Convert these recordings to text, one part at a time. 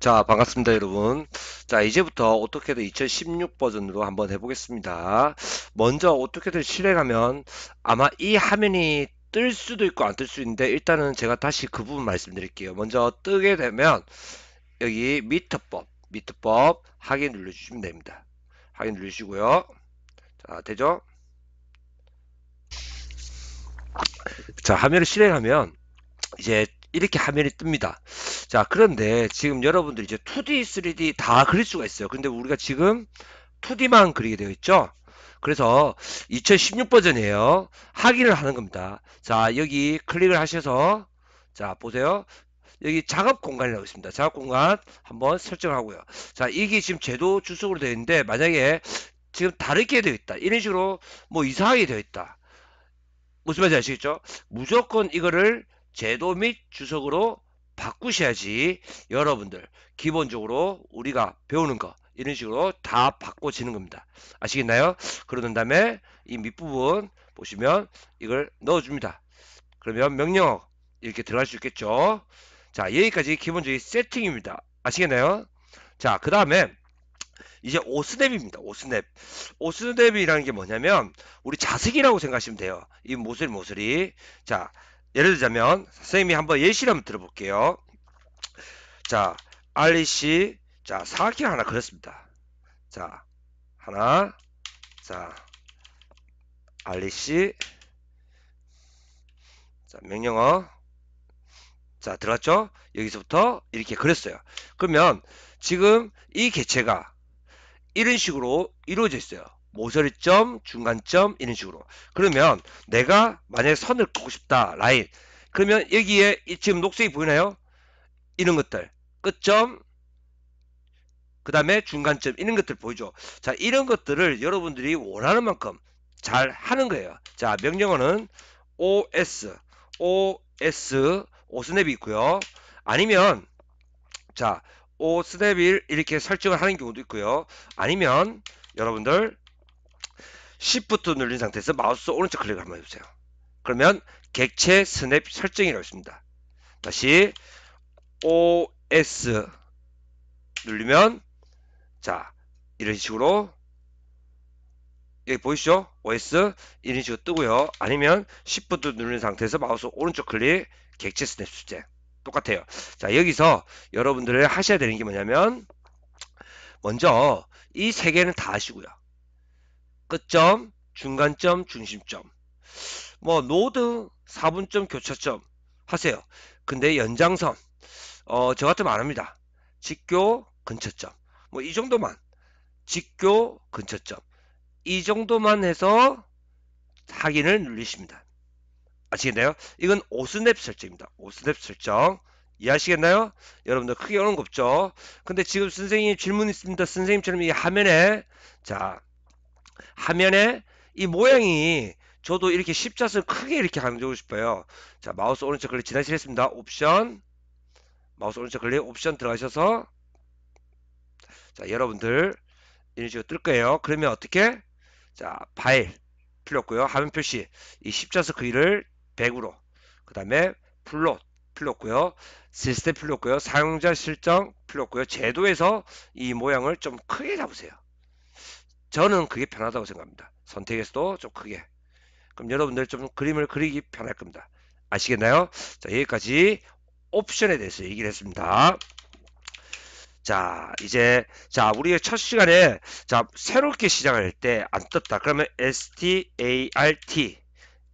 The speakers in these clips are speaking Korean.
자, 반갑습니다, 여러분. 자, 이제부터 어떻게든 2016 버전으로 한번 해보겠습니다. 먼저 어떻게든 실행하면 아마 이 화면이 뜰 수도 있고 안 뜰 수 있는데 일단은 제가 다시 그 부분 말씀드릴게요. 먼저 뜨게 되면 여기 미터법, 미터법 확인 눌러주시면 됩니다. 확인 누르시고요. 자, 되죠? 자, 화면을 실행하면 이제 이렇게 화면이 뜹니다. 자, 그런데 지금 여러분들 이제 2D, 3D 다 그릴 수가 있어요. 근데 우리가 지금 2D만 그리게 되어 있죠? 그래서 2016 버전이에요. 확인을 하는 겁니다. 자, 여기 클릭을 하셔서 자, 보세요. 여기 작업 공간이라고 있습니다. 작업 공간 한번 설정하고요. 자, 이게 지금 제도 주석으로 되어 있는데 만약에 지금 다르게 되어 있다. 이런 식으로 뭐 이상하게 되어 있다. 무슨 말인지 아시겠죠? 무조건 이거를 제도 및 주석으로 바꾸셔야지 여러분들 기본적으로 우리가 배우는 거 이런 식으로 다 바꿔지는 겁니다. 아시겠나요? 그러는 다음에 이 밑부분 보시면 이걸 넣어줍니다. 그러면 명령 이렇게 들어갈 수 있겠죠. 자 여기까지 기본적인 세팅입니다. 아시겠나요? 자 그 다음에 이제 오스냅입니다. 오스냅. 오스냅이라는 게 뭐냐면 우리 자석이라고 생각하시면 돼요. 이 모슬 모슬이 자 예를 들자면 선생님이 한번 예시를 한번 들어볼게요. 자, 알리 씨, 자 사각형 하나 그렸습니다. 자, 하나, 자, 알리 씨, 자 명령어, 자 들어갔죠? 여기서부터 이렇게 그렸어요. 그러면 지금 이 개체가 이런 식으로 이루어져 있어요. 모서리점, 중간점 이런 식으로 그러면 내가 만약에 선을 끄고 싶다 라인 그러면 여기에 지금 녹색이 보이나요? 이런 것들 끝점 그 다음에 중간점 이런 것들 보이죠 자 이런 것들을 여러분들이 원하는 만큼 잘 하는 거예요 자 명령어는 OS OS o s 오스냅이 있고요 아니면 자 오스냅을 이렇게 설정을 하는 경우도 있고요 아니면 여러분들 Shift 눌린 상태에서 마우스 오른쪽 클릭을 한번 해주세요. 그러면 객체 스냅 설정이라고 습니다 다시 OS 누르면 자 이런 식으로 여기 보이시죠? OS 이런 식으로 뜨고요. 아니면 Shift 누른 상태에서 마우스 오른쪽 클릭 객체 스냅 수제 똑같아요. 자 여기서 여러분들이 하셔야 되는 게 뭐냐면 먼저 이 세 개는 다 하시고요. 끝점, 중간점, 중심점. 뭐 노드, 4분점, 교차점 하세요. 근데 연장선, 어, 저 같으면 안 합니다. 직교, 근처점. 뭐 이 정도만. 직교, 근처점. 이 정도만 해서 확인을 눌리십니다. 아시겠나요? 이건 오스냅 설정입니다. 오스냅 설정. 이해하시겠나요? 여러분들 크게 어는거 없죠? 근데 지금 선생님 질문 있습니다. 선생님처럼 이 화면에 자 화면에 이 모양이 저도 이렇게 십자수 크게 이렇게 강조하고 싶어요. 자, 마우스 오른쪽 클릭 지나치겠습니다. 옵션, 마우스 오른쪽 클릭 옵션 들어가셔서 자, 여러분들 이런 식으로 뜰 거예요. 그러면 어떻게? 자, 파일 필요 고요 화면 표시 이 십자수 크기를 100으로 그 다음에 플롯 필요 고요 시스템 필요 고요 사용자 실정 필요 고요 제도에서 이 모양을 좀 크게 잡으세요. 저는 그게 편하다고 생각합니다. 선택에서도 좀 크게. 그럼 여러분들 좀 그림을 그리기 편할 겁니다. 아시겠나요? 자, 여기까지 옵션에 대해서 얘기를 했습니다. 자, 이제, 자, 우리의 첫 시간에, 자, 새롭게 시작할 때 안 떴다. 그러면 start.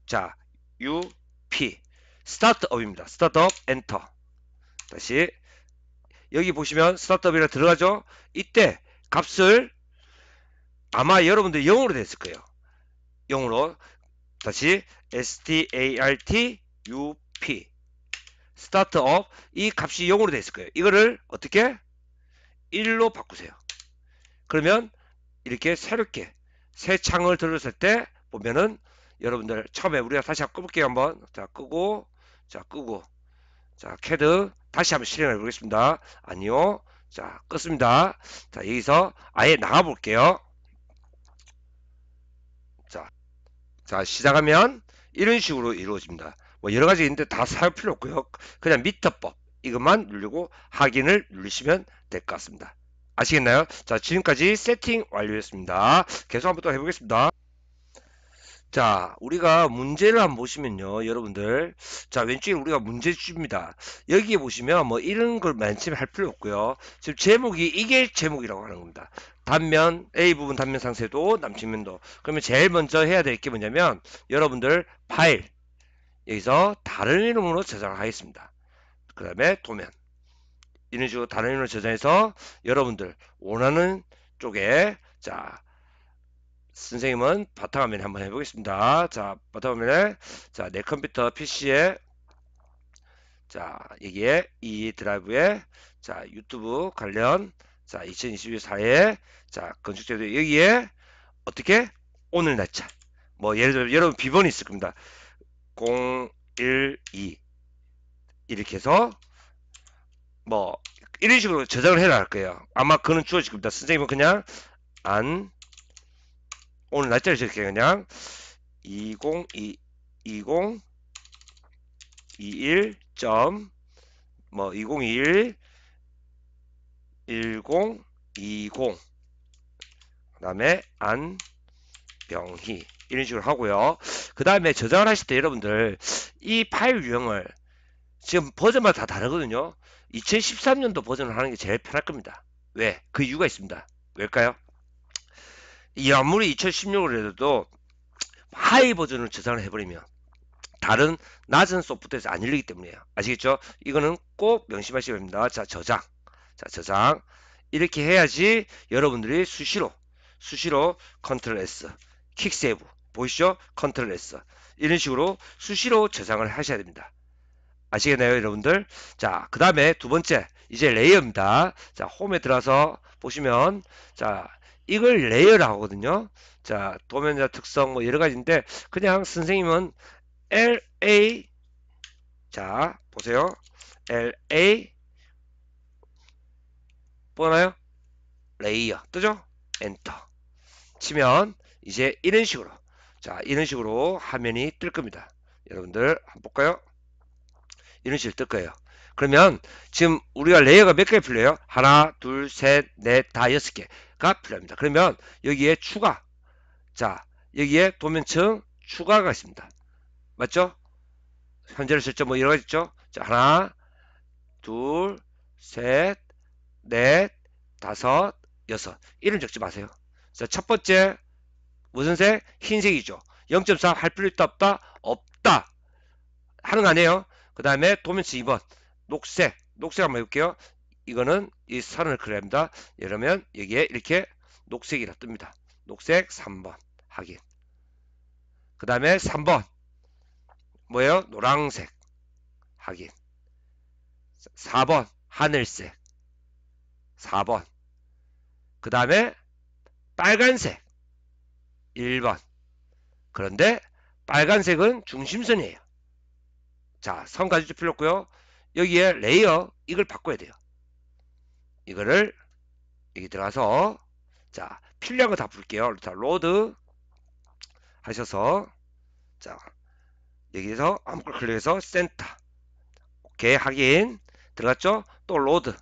자, up. 스타트업입니다. 스타트업, 엔터. 다시. 여기 보시면 스타트업이라 들어가죠? 이때 값을 아마 여러분들 영어로 됐을 거예요. 영어로 다시 startup 스타트업 이 값이 0으로 되어 있을 거예요. 이거를 어떻게 1로 바꾸세요. 그러면 이렇게 새롭게 새 창을 들었을 때 보면은 여러분들 처음에 우리가 다시 한번 끄볼게요 한번 자 끄고 자 끄고 자 캐드 다시 한번 실행해 보겠습니다 아니요 자 껐습니다 자 여기서 아예 나가 볼게요 자 시작하면 이런 식으로 이루어집니다 뭐 여러가지 있는데 다사살 필요 없고요 그냥 미터법 이것만 누르고 확인을 누르시면 될 것 같습니다 아시겠나요 자 지금까지 세팅 완료했습니다 계속 한번 또 해보겠습니다 자, 우리가 문제를 한번 보시면요, 여러분들. 자, 왼쪽에 우리가 문제집입니다. 여기에 보시면 뭐 이런 걸 맨처음에 할 필요 없고요. 지금 제목이 이게 제목이라고 하는 겁니다. 단면, A 부분 단면 상세도, 남측면도. 그러면 제일 먼저 해야 될 게 뭐냐면, 여러분들 파일. 여기서 다른 이름으로 저장을 하겠습니다. 그 다음에 도면. 이런 식으로 다른 이름으로 저장해서 여러분들 원하는 쪽에 자, 선생님은 바탕화면 한번 해보겠습니다. 자, 바탕화면에 자, 내 컴퓨터 PC에 자, 여기에 이 드라이브에 자, 유튜브 관련 자, 2024에 자, 건축제도 여기에 어떻게 오늘 날짜 뭐 예를 들어 여러분 비번이 있을 겁니다. 012 이렇게 해서 뭐 이런 식으로 저장을 해놔 할 거예요. 아마 그는 주어질 겁니다. 선생님은 그냥 안 오늘 날짜를 적게 그냥 2020 2 1뭐2021 1020 그다음에 안병희 이런 식으로 하고요. 그다음에 저장을 하실 때 여러분들 이 파일 유형을 지금 버전마다 다 다르거든요. 2013년도 버전을 하는 게 제일 편할 겁니다. 왜? 그 이유가 있습니다. 왜일까요? 이 아무리 2016을 해도 하이 버전을 저장을 해버리면 다른 낮은 소프트에서 안 열리기 때문이에요. 아시겠죠? 이거는 꼭명심하시기바랍니다 자, 저장. 자, 저장. 이렇게 해야지 여러분들이 수시로, 수시로 컨트롤 S, 킥 세이브. 보이시죠? 컨트롤 S. 이런 식으로 수시로 저장을 하셔야 됩니다. 아시겠나요, 여러분들? 자, 그 다음에 두 번째. 이제 레이어입니다. 자, 홈에 들어와서 보시면, 자, 이걸 레이어라 하거든요. 자, 도면자 특성 뭐 여러 가지인데 그냥 선생님은 LA 자, 보세요. LA 보나요? 레이어 뜨죠? 엔터 치면 이제 이런 식으로 자 이런 식으로 화면이 뜰 겁니다 여러분들 한번 볼까요 이런 식으로 뜰 거예요 그러면 지금 우리가 레이어가 몇개 필요해요 하나 둘셋넷다 여섯 개가 필요합니다. 그러면 여기에 추가 자 여기에 도면층 추가가 있습니다. 맞죠? 현재를 실점 뭐 이런거 있죠? 자, 하나, 둘, 셋, 넷, 다섯, 여섯. 이름 적지 마세요. 자, 첫 번째, 무슨 색? 흰색이죠. 0.4 할 필요 있다, 없다? 없다. 하는 거 아니에요. 그 다음에 도면층 2번. 녹색. 녹색 한번 해볼게요. 이거는 이선을그래니다 이러면 여기에 이렇게 녹색이라 뜹니다. 녹색 3번 확인. 그 다음에 3번 뭐예요? 노랑색 확인. 4번 하늘색 4번 그 다음에 빨간색 1번 그런데 빨간색은 중심선이에요. 자, 선까지도 필요 없고요. 여기에 레이어 이걸 바꿔야 돼요. 이거를 여기 들어가서 자 필요한 거다 풀게요. 자 로드 하셔서 자 여기서 에 아무거나 클릭해서 센터 오케이 확인 들어갔죠? 또 로드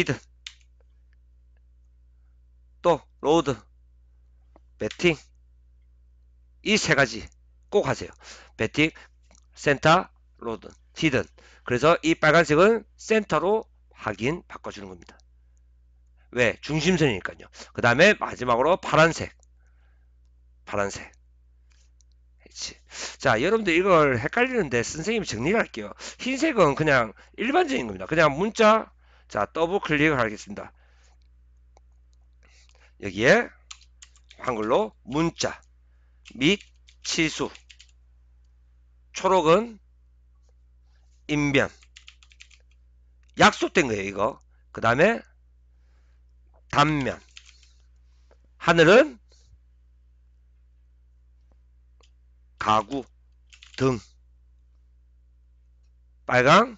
히든 또 로드 배팅 이 세 가지 꼭 하세요. 배팅 센터 로드 히든 그래서 이 빨간색은 센터로 하긴 바꿔주는 겁니다. 왜? 중심선이니까요. 그 다음에 마지막으로 파란색. 파란색. 그치. 자, 여러분들 이걸 헷갈리는데 선생님이 정리할게요. 흰색은 그냥 일반적인 겁니다. 그냥 문자. 자, 더블 클릭을 하겠습니다. 여기에 한글로 문자 및 치수. 초록은 인변. 약속된 거예요 이거 그 다음에 단면 하늘은 가구 등 빨강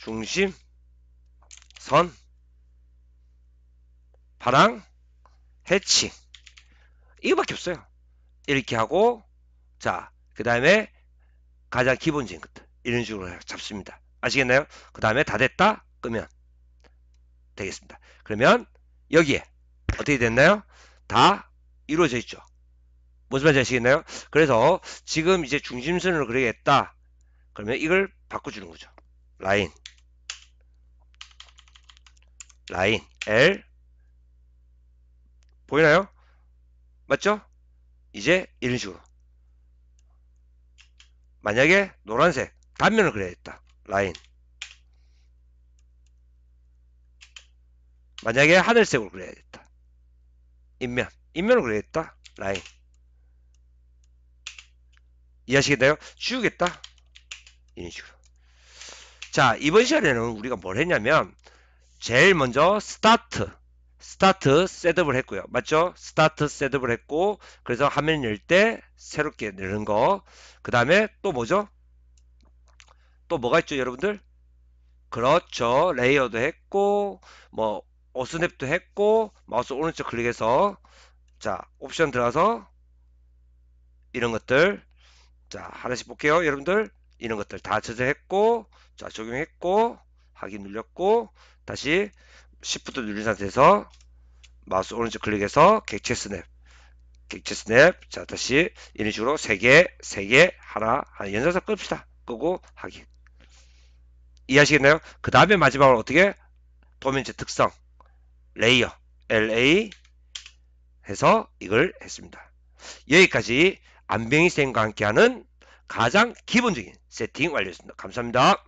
중심 선 파랑 해칭 이거밖에 없어요 이렇게 하고 자그 다음에 가장 기본적인 것들 이런 식으로 잡습니다 아시겠나요? 그 다음에 다 됐다? 끄면 되겠습니다. 그러면 여기에 어떻게 됐나요? 다 이루어져 있죠. 무슨 말인지 아시겠나요? 그래서 지금 이제 중심선으로 그리겠다. 그러면 이걸 바꿔주는 거죠. 라인 라인 L 보이나요? 맞죠? 이제 이런 식으로 만약에 노란색 단면을 그려야 겠다 라인 만약에 하늘색으로 그려야겠다 인면 인면을 그려야겠다 라인 이해하시겠나요? 지우겠다 이런 식으로 자 이번 시간에는 우리가 뭘 했냐면 제일 먼저 스타트 스타트 셋업을 했고요 맞죠 스타트 셋업을 했고 그래서 화면 열 때 새롭게 누는 거그 다음에 또 뭐죠 또 뭐가 있죠 여러분들 그렇죠 레이어도 했고 뭐오스냅도 했고 마우스 오른쪽 클릭해서 자 옵션 들어가서 이런 것들 자 하나씩 볼게요 여러분들 이런 것들 다 저장했고 자 적용했고 하기 눌렸고 다시 시프트 눌린 상태에서 마우스 오른쪽 클릭해서 객체 스냅 객체 스냅 자 다시 이런 식으로 3개 3개 하나 연장선 끕시다 끄고 하기 이해하시겠나요? 그 다음에 마지막으로 어떻게 도면체 특성 레이어 LA 해서 이걸 했습니다. 여기까지 안병희 님과 함께하는 가장 기본적인 세팅 완료했습니다. 감사합니다.